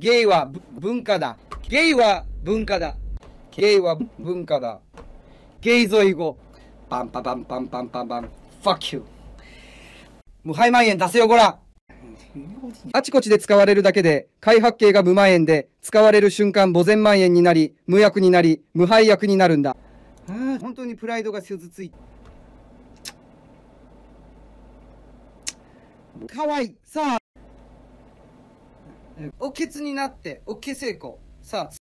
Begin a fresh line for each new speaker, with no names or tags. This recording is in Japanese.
ゲイは文化だ。ゲイは文化だ。ゲイは文化だ。ゲイぞいご。パンパパンパンパンパンパン。Fuck you. 無敗蔓延出せよ、ごら
あちこちで使われるだけで、開発系が無蔓延で、使われる瞬間、母全蔓延になり、無薬になり、無敗薬になるんだ。
本当にプライドが傷ついかわいいさあ
おけつになって、おけ成功。さあ、